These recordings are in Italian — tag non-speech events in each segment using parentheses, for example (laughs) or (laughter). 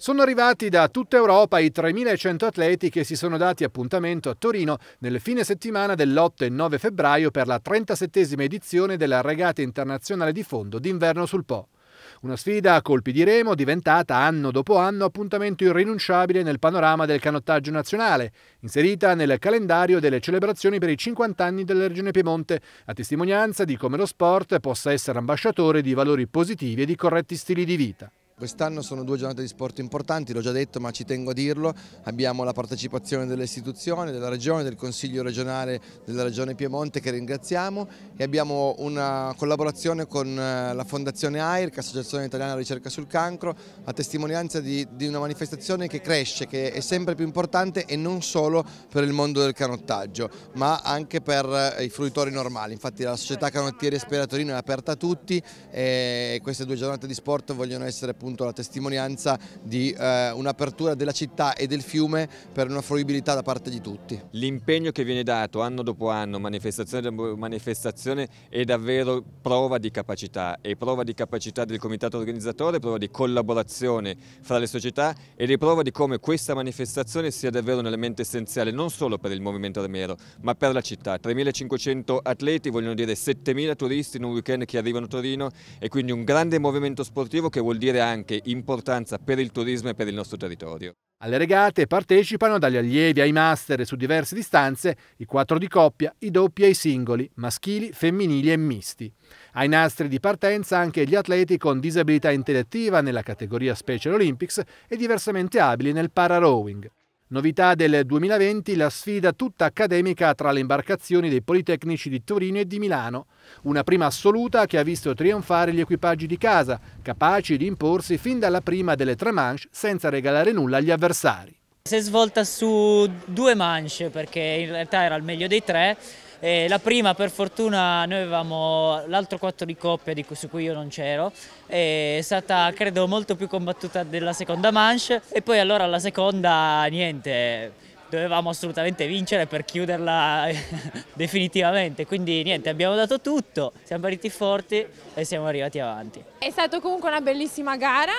Sono arrivati da tutta Europa i 3.100 atleti che si sono dati appuntamento a Torino nel fine settimana dell'8 e 9 febbraio per la 37esima edizione della Regata Internazionale di Fondo d'inverno sul Po. Una sfida a colpi di remo diventata anno dopo anno appuntamento irrinunciabile nel panorama del canottaggio nazionale, inserita nel calendario delle celebrazioni per i 50 anni della Regione Piemonte, a testimonianza di come lo sport possa essere ambasciatore di valori positivi e di corretti stili di vita. Quest'anno sono due giornate di sport importanti, l'ho già detto ma ci tengo a dirlo, abbiamo la partecipazione delle istituzioni, della Regione, del Consiglio regionale della Regione Piemonte che ringraziamo e abbiamo una collaborazione con eh, la Fondazione AIRC, Associazione Italiana Ricerca sul Cancro, a testimonianza di, di una manifestazione che cresce, che è sempre più importante e non solo per il mondo del canottaggio ma anche per eh, i fruitori normali, infatti la società canottieri Espera Torino è aperta a tutti e queste due giornate di sport vogliono essere appunto appunto la testimonianza di eh, un'apertura della città e del fiume per una fruibilità da parte di tutti. L'impegno che viene dato anno dopo anno, manifestazione dopo manifestazione, è davvero prova di capacità, è prova di capacità del comitato organizzatore, prova di collaborazione fra le società ed è prova di come questa manifestazione sia davvero un elemento essenziale non solo per il movimento armero ma per la città. 3.500 atleti vogliono dire 7.000 turisti in un weekend che arrivano a Torino e quindi un grande movimento sportivo che vuol dire anche anche importanza per il turismo e per il nostro territorio. Alle regate partecipano dagli allievi ai master su diverse distanze i quattro di coppia, i doppi e i singoli, maschili, femminili e misti. Ai nastri di partenza anche gli atleti con disabilità intellettiva nella categoria Special Olympics e diversamente abili nel para-rowing. Novità del 2020 la sfida tutta accademica tra le imbarcazioni dei Politecnici di Torino e di Milano, una prima assoluta che ha visto trionfare gli equipaggi di casa, capaci di imporsi fin dalla prima delle tre manche senza regalare nulla agli avversari. Si è svolta su due manche perché in realtà era il meglio dei tre, eh, la prima per fortuna noi avevamo l'altro 4 di coppia cui, su cui io non c'ero, eh, è stata credo molto più combattuta della seconda manche e poi allora la seconda niente dovevamo assolutamente vincere per chiuderla (laughs) definitivamente, quindi niente, abbiamo dato tutto, siamo partiti forti e siamo arrivati avanti. È stata comunque una bellissima gara,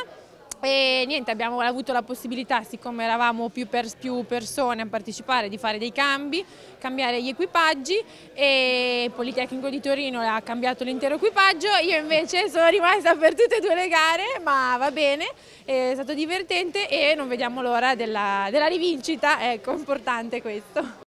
e niente, abbiamo avuto la possibilità, siccome eravamo più, per, più persone a partecipare, di fare dei cambi, cambiare gli equipaggi e il Politecnico di Torino ha cambiato l'intero equipaggio, io invece sono rimasta per tutte e due le gare, ma va bene, è stato divertente e non vediamo l'ora della, della rivincita, ecco, importante questo.